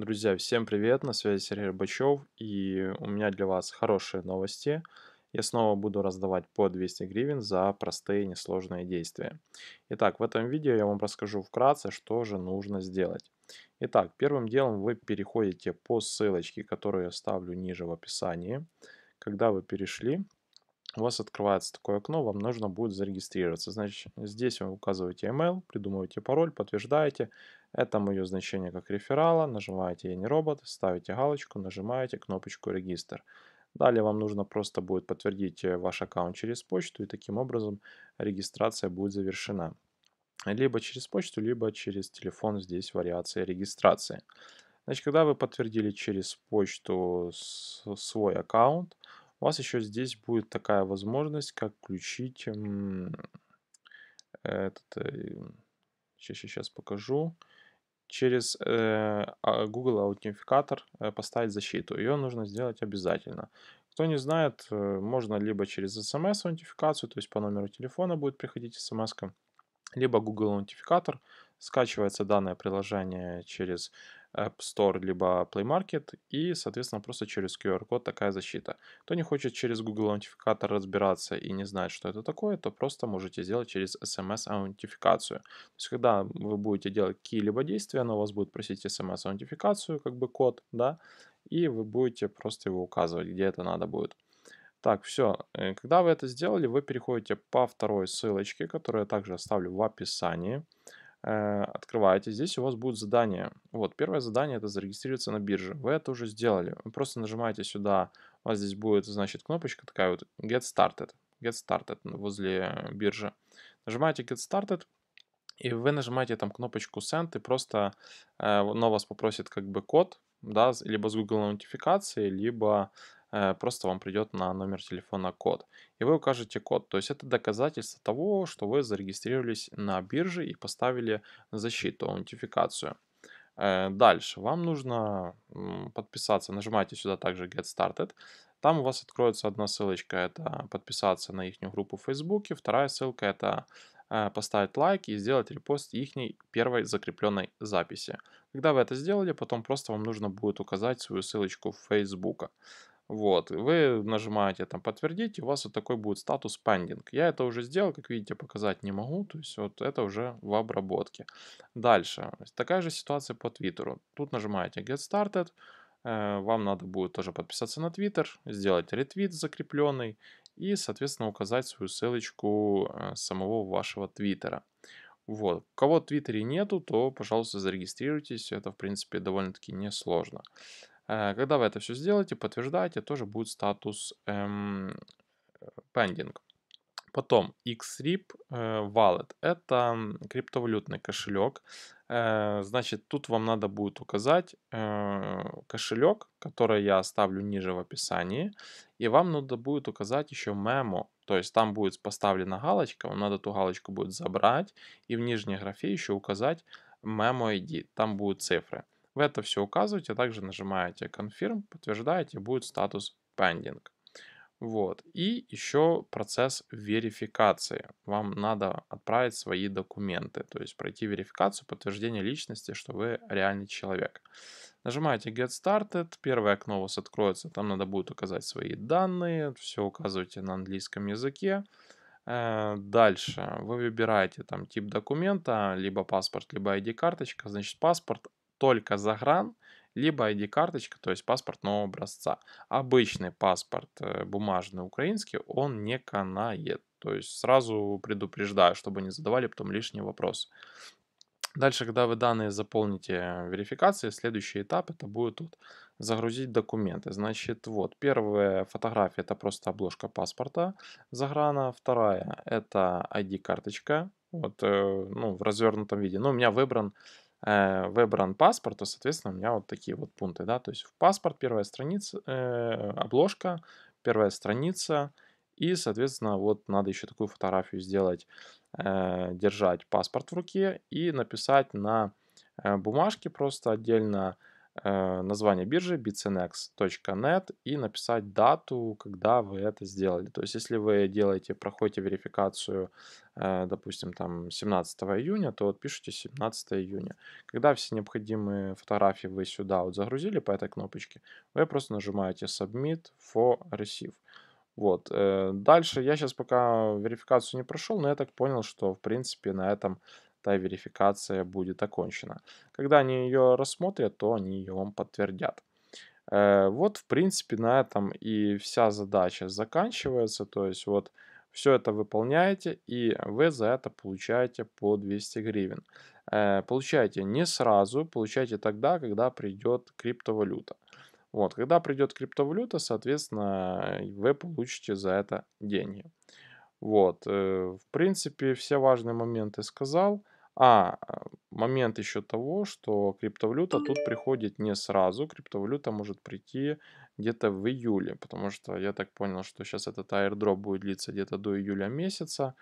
Друзья, всем привет, на связи Сергей Рыбачев, и у меня для вас хорошие новости. Я снова буду раздавать по 200 гривен за простые несложные действия. Итак, в этом видео я вам расскажу вкратце, что же нужно сделать. Итак, первым делом вы переходите по ссылочке, которую я ставлю ниже в описании. Когда вы перешли, у вас открывается такое окно, вам нужно будет зарегистрироваться. Значит, здесь вы указываете email, придумываете пароль, подтверждаете. Это мое значение как реферала. Нажимаете «Я не робот», ставите галочку, нажимаете кнопочку «Регистр». Далее вам нужно просто будет подтвердить э, ваш аккаунт через почту, и таким образом регистрация будет завершена. Либо через почту, либо через телефон, здесь вариация регистрации. Значит, когда вы подтвердили через почту свой аккаунт, у вас еще здесь будет такая возможность, как включить этот, сейчас, э, сейчас покажу, через э, а, Google аутентификатор э, поставить защиту. Ее нужно сделать обязательно. Кто не знает, можно либо через SMS аутентификацию то есть по номеру телефона будет приходить смс либо Google аутентификатор, скачивается данное приложение через App Store либо Play Market и, соответственно, просто через QR-код такая защита. Кто не хочет через Google аутентификатор разбираться и не знает, что это такое, то просто можете сделать через SMS аутентификацию. То есть, когда вы будете делать какие-либо действия, оно у вас будет просить SMS аутентификацию, как бы код, да, и вы будете просто его указывать, где это надо будет. Так, все. Э, когда вы это сделали, вы переходите по второй ссылочке, которую я также оставлю в описании. Э, открываете, здесь у вас будут задания. Вот, первое задание это зарегистрироваться на бирже. Вы это уже сделали. Вы просто нажимаете сюда, у вас здесь будет, значит, кнопочка такая вот Get Started. Get Started возле биржи. Нажимаете Get Started, и вы нажимаете там кнопочку Send, и просто э, оно вас попросит как бы код, да, либо с Google нотификации, либо Э, просто вам придет на номер телефона код. И вы укажете код. То есть это доказательство того, что вы зарегистрировались на бирже и поставили защиту, аутентификацию. Э, дальше вам нужно подписаться, нажимаете сюда также Get Started. Там у вас откроется одна ссылочка, это подписаться на их группу в Фейсбуке. Вторая ссылка это э, поставить лайк и сделать репост их первой закрепленной записи. Когда вы это сделали, потом просто вам нужно будет указать свою ссылочку в Facebook. Вот, вы нажимаете там подтвердить, и у вас вот такой будет статус пендинг. Я это уже сделал, как видите, показать не могу, то есть вот это уже в обработке. Дальше, такая же ситуация по твиттеру. Тут нажимаете get started, э, вам надо будет тоже подписаться на твиттер, сделать ретвит закрепленный и, соответственно, указать свою ссылочку э, самого вашего твиттера. Вот. Кого в Твиттере нету, то, пожалуйста, зарегистрируйтесь. Это, в принципе, довольно-таки несложно. Э, когда вы это все сделаете, подтверждаете, тоже будет статус эм, pending. Э, Потом XRIP э, Wallet. Это криптовалютный кошелек. Значит, тут вам надо будет указать кошелек, который я оставлю ниже в описании. И вам надо будет указать еще мемо. То есть там будет поставлена галочка, вам надо ту галочку будет забрать. И в нижней графе еще указать Memo ID. Там будут цифры. Вы это все указываете, а также нажимаете Confirm, подтверждаете, будет статус Pending. Вот. И еще процесс верификации. Вам надо отправить свои документы, то есть пройти верификацию, подтверждение личности, что вы реальный человек. Нажимаете Get Started, первое окно у вас откроется, там надо будет указать свои данные, все указывайте на английском языке. Э, дальше вы выбираете там тип документа, либо паспорт, либо ID-карточка. Значит, паспорт только загран, либо ID-карточка, то есть паспорт нового образца. Обычный паспорт э, бумажный украинский, он не канает. То есть сразу предупреждаю, чтобы не задавали потом лишние вопросы. Дальше, когда вы данные заполните верификации, следующий этап это будет тут загрузить документы. Значит, вот первая фотография это просто обложка паспорта заграна, вторая это ID-карточка, вот, э, ну, в развернутом виде. Но ну, у меня выбран Э, выбран паспорт, то, соответственно, у меня вот такие вот пункты, да, то есть в паспорт первая страница, э, обложка, первая страница, и, соответственно, вот надо еще такую фотографию сделать, э, держать паспорт в руке и написать на э, бумажке просто отдельно Э, название биржи bitcnex.net и написать дату, когда вы это сделали. То есть, если вы делаете, проходите верификацию, э, допустим, там 17 июня, то вот пишите 17 июня. Когда все необходимые фотографии вы сюда вот загрузили по этой кнопочке, вы просто нажимаете Submit for Receive. Вот. Э, дальше я сейчас пока верификацию не прошел, но я так понял, что в принципе на этом та верификация будет окончена. Когда они ее рассмотрят, то они ее вам подтвердят. Э, вот, в принципе, на этом и вся задача заканчивается. То есть, вот все это выполняете, и вы за это получаете по 200 гривен. Э, получаете не сразу, получаете тогда, когда придет криптовалюта. Вот, когда придет криптовалюта, соответственно, вы получите за это деньги. Вот, э, в принципе, все важные моменты сказал. А, а, момент еще того, что криптовалюта тут приходит не сразу, криптовалюта может прийти где-то в июле, потому что я так понял, что сейчас этот аирдроп будет длиться где-то до июля месяца,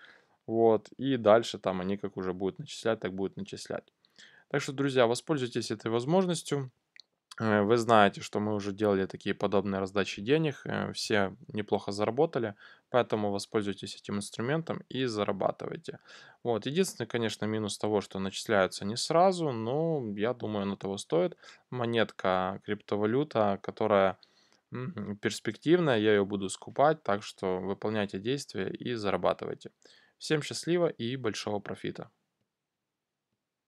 вот, и дальше там они как уже будут начислять, так будут начислять. Так что, друзья, воспользуйтесь этой возможностью, Э, вы знаете, что мы уже делали такие подобные раздачи денег, э, все неплохо заработали, поэтому воспользуйтесь этим инструментом и зарабатывайте. Вот. Единственный, конечно, минус того, что начисляются не сразу, но я думаю, оно того стоит. Монетка, криптовалюта, которая перспективная, я ее буду скупать, так что выполняйте действия и зарабатывайте. Всем счастливо и большого профита!